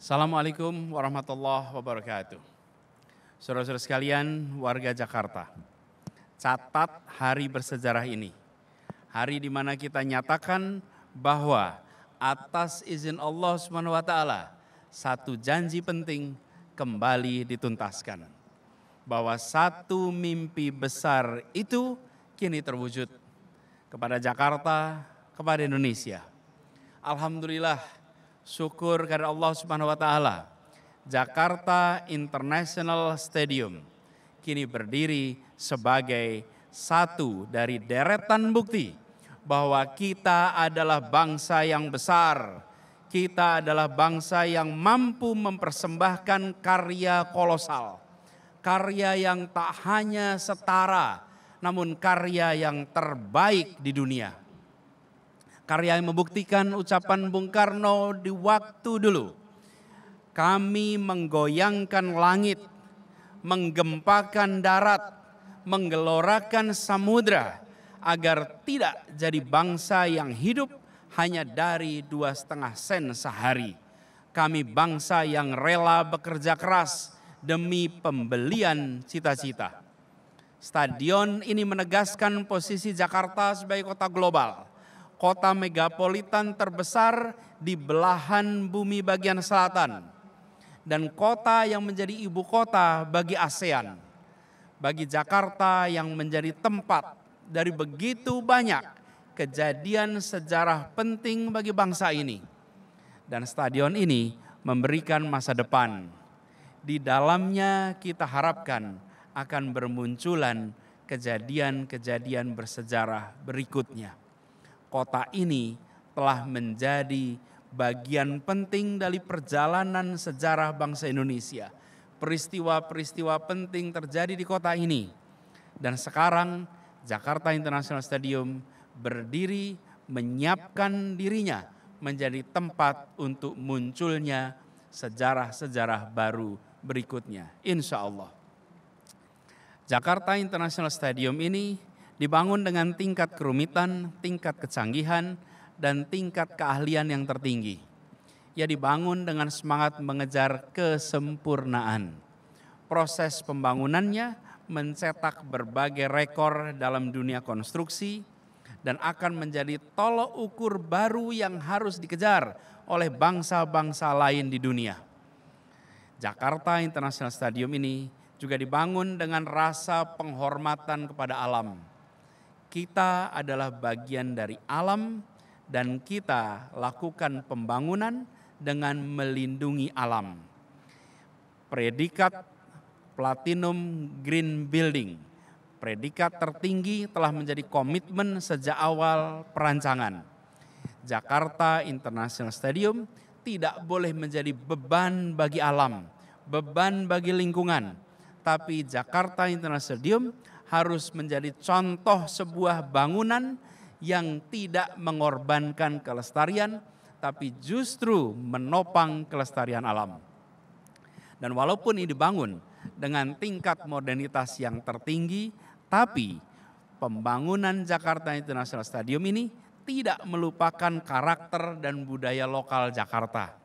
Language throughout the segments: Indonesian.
Assalamualaikum warahmatullahi wabarakatuh. Saudara-saudara sekalian, warga Jakarta. Catat hari bersejarah ini. Hari di mana kita nyatakan bahwa atas izin Allah swt, satu janji penting kembali dituntaskan. Bahwa satu mimpi besar itu kini terwujud kepada Jakarta, kepada Indonesia. Alhamdulillah syukur kepada Allah Subhanahu wa taala. Jakarta International Stadium kini berdiri sebagai satu dari deretan bukti bahwa kita adalah bangsa yang besar. Kita adalah bangsa yang mampu mempersembahkan karya kolosal. Karya yang tak hanya setara, namun karya yang terbaik di dunia. Karya yang membuktikan ucapan Bung Karno di waktu dulu. Kami menggoyangkan langit, menggempakan darat, menggelorakan samudra agar tidak jadi bangsa yang hidup hanya dari dua setengah sen sehari. Kami bangsa yang rela bekerja keras demi pembelian cita-cita. Stadion ini menegaskan posisi Jakarta sebagai kota global kota megapolitan terbesar di belahan bumi bagian selatan dan kota yang menjadi ibu kota bagi ASEAN. Bagi Jakarta yang menjadi tempat dari begitu banyak kejadian sejarah penting bagi bangsa ini. Dan stadion ini memberikan masa depan. Di dalamnya kita harapkan akan bermunculan kejadian-kejadian bersejarah berikutnya kota ini telah menjadi bagian penting dari perjalanan sejarah bangsa Indonesia. Peristiwa-peristiwa penting terjadi di kota ini. Dan sekarang Jakarta International Stadium berdiri menyiapkan dirinya menjadi tempat untuk munculnya sejarah-sejarah baru berikutnya. Insya Allah. Jakarta International Stadium ini dibangun dengan tingkat kerumitan, tingkat kecanggihan, dan tingkat keahlian yang tertinggi. Ia dibangun dengan semangat mengejar kesempurnaan. Proses pembangunannya mencetak berbagai rekor dalam dunia konstruksi dan akan menjadi tolok ukur baru yang harus dikejar oleh bangsa-bangsa lain di dunia. Jakarta International Stadium ini juga dibangun dengan rasa penghormatan kepada alam kita adalah bagian dari alam dan kita lakukan pembangunan dengan melindungi alam. Predikat Platinum Green Building, predikat tertinggi telah menjadi komitmen sejak awal perancangan. Jakarta International Stadium tidak boleh menjadi beban bagi alam, beban bagi lingkungan, tapi Jakarta International Stadium harus menjadi contoh sebuah bangunan yang tidak mengorbankan kelestarian, tapi justru menopang kelestarian alam. Dan walaupun ini dibangun dengan tingkat modernitas yang tertinggi, tapi pembangunan Jakarta International Stadium ini tidak melupakan karakter dan budaya lokal Jakarta.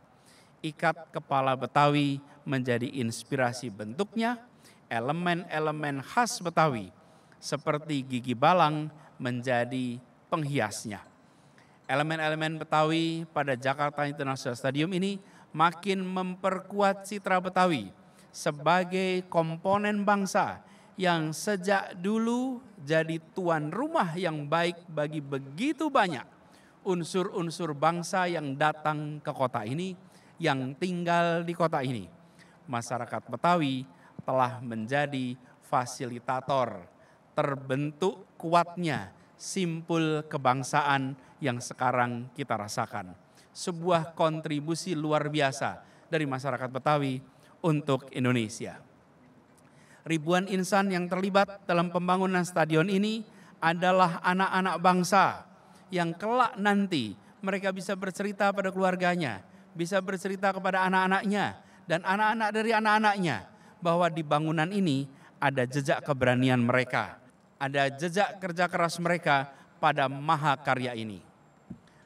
Ikat kepala Betawi menjadi inspirasi bentuknya, elemen-elemen khas Betawi seperti gigi balang menjadi penghiasnya. Elemen-elemen Betawi pada Jakarta International Stadium ini makin memperkuat citra Betawi sebagai komponen bangsa yang sejak dulu jadi tuan rumah yang baik bagi begitu banyak unsur-unsur bangsa yang datang ke kota ini, yang tinggal di kota ini. Masyarakat Betawi telah menjadi fasilitator terbentuk kuatnya simpul kebangsaan yang sekarang kita rasakan. Sebuah kontribusi luar biasa dari masyarakat Betawi untuk Indonesia. Ribuan insan yang terlibat dalam pembangunan stadion ini adalah anak-anak bangsa yang kelak nanti mereka bisa bercerita pada keluarganya, bisa bercerita kepada anak-anaknya, dan anak-anak dari anak-anaknya bahwa di bangunan ini ada jejak keberanian mereka, ada jejak kerja keras mereka pada maha karya ini.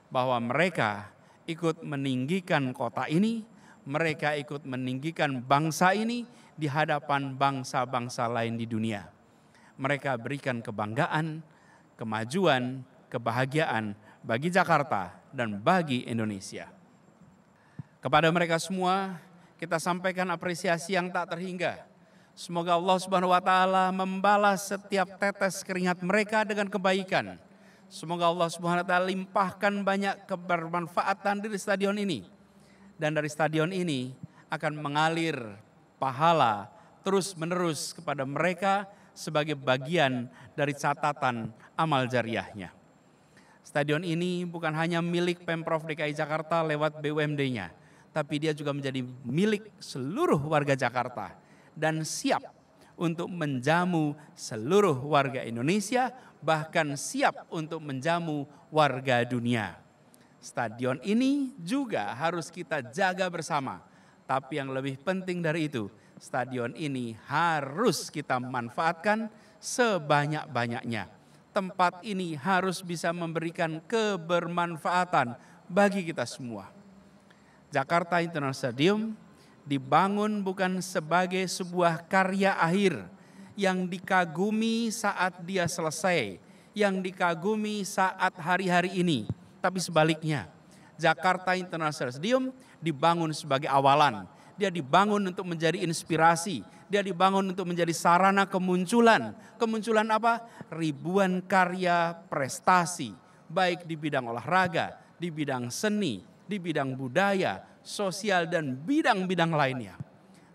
Bahwa mereka ikut meninggikan kota ini, mereka ikut meninggikan bangsa ini di hadapan bangsa-bangsa lain di dunia. Mereka berikan kebanggaan, kemajuan, kebahagiaan bagi Jakarta dan bagi Indonesia. Kepada mereka semua, kita sampaikan apresiasi yang tak terhingga. Semoga Allah Subhanahu wa taala membalas setiap tetes keringat mereka dengan kebaikan. Semoga Allah Subhanahu wa taala limpahkan banyak kebermanfaatan dari stadion ini. Dan dari stadion ini akan mengalir pahala terus-menerus kepada mereka sebagai bagian dari catatan amal jariahnya. Stadion ini bukan hanya milik Pemprov DKI Jakarta lewat BUMD-nya, tapi dia juga menjadi milik seluruh warga Jakarta dan siap untuk menjamu seluruh warga Indonesia, bahkan siap untuk menjamu warga dunia. Stadion ini juga harus kita jaga bersama, tapi yang lebih penting dari itu, stadion ini harus kita manfaatkan sebanyak-banyaknya. Tempat ini harus bisa memberikan kebermanfaatan bagi kita semua. Jakarta International Stadium dibangun bukan sebagai sebuah karya akhir yang dikagumi saat dia selesai, yang dikagumi saat hari-hari ini, tapi sebaliknya. Jakarta International Stadium dibangun sebagai awalan. Dia dibangun untuk menjadi inspirasi. Dia dibangun untuk menjadi sarana kemunculan. Kemunculan apa? Ribuan karya prestasi. Baik di bidang olahraga, di bidang seni, di bidang budaya, sosial, dan bidang-bidang lainnya.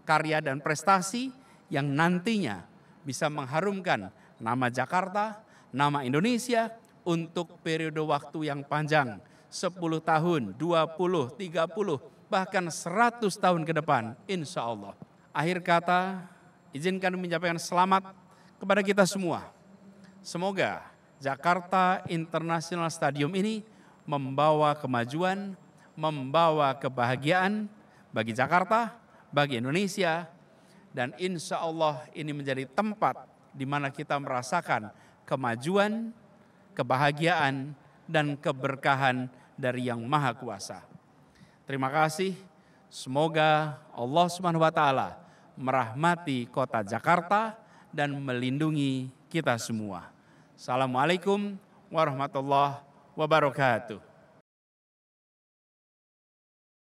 Karya dan prestasi yang nantinya bisa mengharumkan nama Jakarta, nama Indonesia untuk periode waktu yang panjang, 10 tahun, 20, 30, bahkan 100 tahun ke depan, insya Allah. Akhir kata, izinkan menyampaikan selamat kepada kita semua. Semoga Jakarta International Stadium ini membawa kemajuan, membawa kebahagiaan bagi Jakarta, bagi Indonesia, dan insya Allah ini menjadi tempat di mana kita merasakan kemajuan, kebahagiaan, dan keberkahan dari Yang Maha Kuasa. Terima kasih. Semoga Allah Subhanahu wa taala merahmati kota Jakarta dan melindungi kita semua. Assalamualaikum warahmatullahi wabarakatuh.